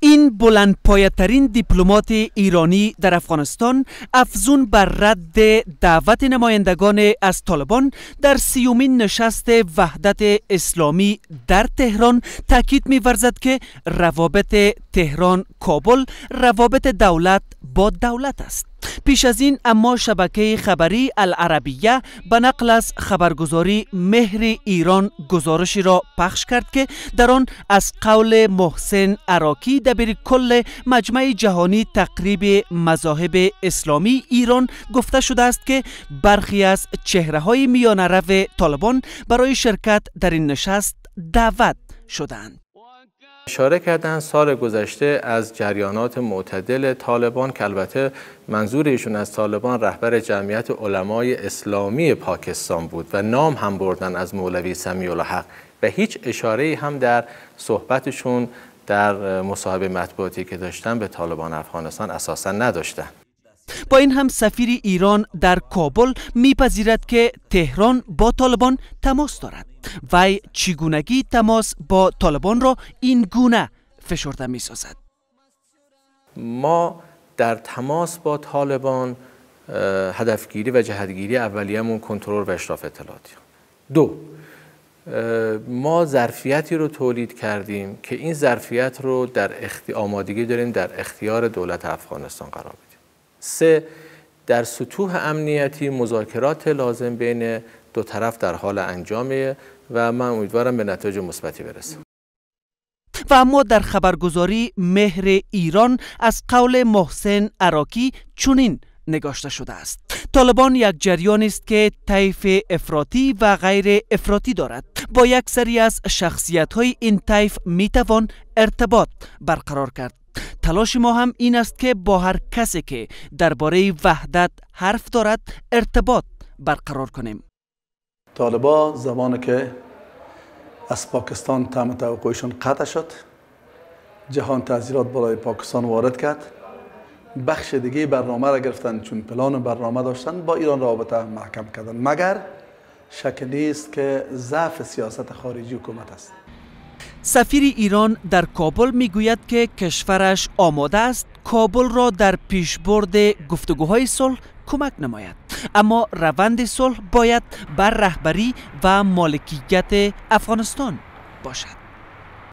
این پایترین دیپلمات ایرانی در افغانستان افزون بر رد دعوت نمایندگان از طالبان در سیومین نشست وحدت اسلامی در تهران تاکید ورزد که روابط تهران کابل روابط دولت با دولت است پیش از این اما شبکه خبری العربیه به نقل از خبرگزاری مهر ایران گزارشی را پخش کرد که در آن از قول محسن عراقی دبیر کل مجمع جهانی تقریب مذاهب اسلامی ایران گفته شده است که برخی از چهره های میانه طالبان برای شرکت در این نشست دعوت شدند اشاره کردن سال گذشته از جریانات معتدل طالبان که البته منظور ایشون از طالبان رهبر جمعیت علمای اسلامی پاکستان بود و نام هم بردن از مولوی سمیع الحق و هیچ اشاره هم در صحبتشون در مصاحبه مطبوعاتی که داشتن به طالبان افغانستان اساسا نداشتن با این هم سفیر ایران در کابل میپذیرد که تهران با طالبان تماس دارد وی چگونگی تماس با طالبان را این گونه فشرده می سازد. ما در تماس با طالبان هدفگیری و جهتگیری اولیه‌مون کنترل و اشراف اطلاعاتی دو ما ظرفیتی رو تولید کردیم که این ظرفیت رو در اختی... آمادگی داریم در اختیار دولت افغانستان قرار بدیم سه در سطوح امنیتی مذاکرات لازم بین دو طرف در حال انجامه و من امیدوارم به نتایج مثبتی برسیم و اما در خبرگزاری مهر ایران از قول محسن عراقی چنین نگاشته شده است طالبان یک جریان است که طیف افراطی و غیر افراطی دارد با یک سری از شخصیت های این طیف می ارتباط برقرار کرد تلاش ما هم این است که با هر کسی که درباره وحدت حرف دارد ارتباط برقرار کنیم طالبا زمان که از پاکستان تم توقعشون قطع شد جهان تعذیرات برای پاکستان وارد کرد بخش دیگه برنامه را گرفتن چون پلان برنامه داشتن با ایران رابطه محکم کردن مگر شک نیست که ضعف سیاست خارجی حکومت است سفیر ایران در کابل میگوید که کشورش آماده است کابل را در پیشبرد گفتگوهای صلح کمک نماید اما روند صلح باید بر رهبری و مالکیت افغانستان باشد